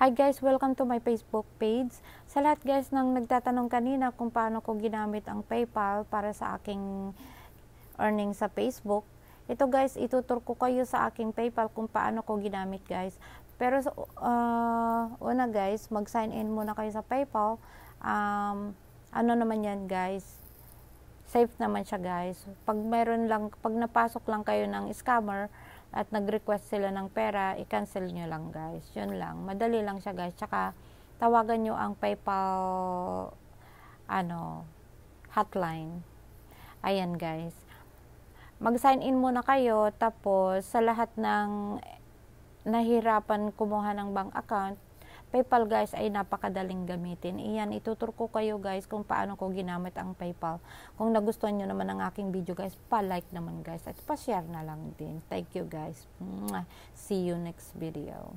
Hi guys, welcome to my Facebook page. Sa lahat guys nang nagtatanong kanina kung paano ko ginamit ang PayPal para sa aking earning sa Facebook, ito guys, ituturo ko kayo sa aking PayPal kung paano ko ginamit guys. Pero uh, una guys, mag-sign in muna kayo sa PayPal. Um, ano naman yan guys, safe naman siya guys. Pag mayroon lang, pag napasok lang kayo ng scammer, at nag-request sila ng pera, i-cancel nyo lang guys. Yun lang. Madali lang siya guys. Tsaka, tawagan nyo ang PayPal ano, hotline. Ayan guys. Mag-sign in muna kayo, tapos sa lahat ng nahirapan kumuha ng bank account, PayPal guys ay napakadaling gamitin. Iyan, ituturo ko kayo guys kung paano ko ginamit ang PayPal. Kung nagustuhan nyo naman ang aking video guys, pa-like naman guys at pa-share na lang din. Thank you guys. See you next video.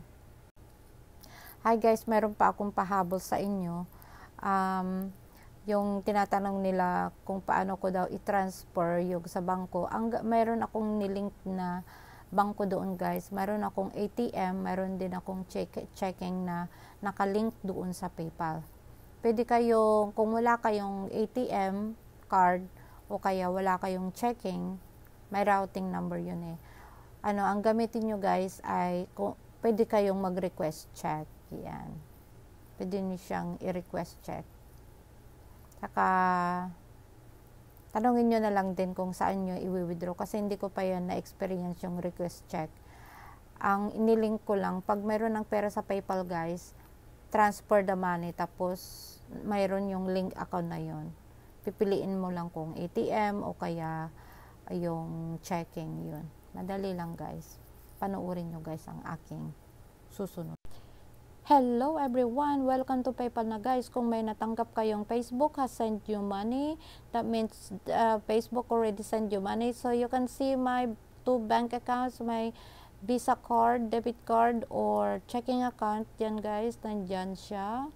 Hi guys, meron pa akong pahabol sa inyo. Um, yung tinatanong nila kung paano ko daw i-transfer yung sa bangko. Ang, meron akong nilink na bangko doon guys. Meron akong ATM, meron din akong check checking na nakalink doon sa PayPal. Pwede kayong, kung wala kayong ATM card o kaya wala kayong checking, may routing number yun eh. Ano, ang gamitin nyo guys ay, kung, pwede kayong mag-request check. Yan. Pwede nyo siyang i-request check. Saka, tanongin nyo na lang din kung saan nyo i-withdraw kasi hindi ko pa yan na-experience yung request check. Ang inilink ko lang, pag mayroon ng pera sa PayPal guys, transfer the money tapos mayroon yung link account na yon. Pipiliin mo lang kung ATM o kaya yung checking yun. Madali lang guys. Panoorin nyo guys ang aking susunod. Hello everyone! Welcome to PayPal na guys. Kung may natanggap kayong Facebook has sent you money, that means uh, Facebook already sent you money. So you can see my two bank accounts, my Visa card, debit card, or checking account. Yan guys, nandyan siya.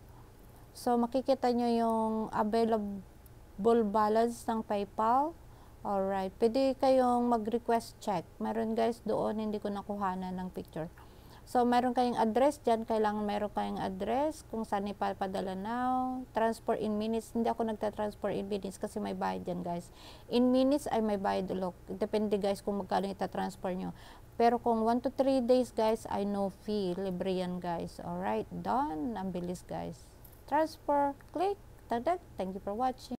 So makikita nyo yung available balance ng PayPal. Alright, pwede kayong mag-request check. Meron guys doon, hindi ko nakuhanan ng picture. So, meron kayong address dyan. Kailangan meron kayong address kung saan ipapadala now. Transfer in minutes. Hindi ako nagta-transfer in minutes kasi may bayad dyan, guys. In minutes ay may bayad ulok. Depende, guys, kung magkano itatransfer nyo. Pero kung 1 to 3 days, guys, ay no fee. Libre yan, guys. Alright, done. Ang bilis, guys. Transfer. Click. Tagdag. Thank you for watching.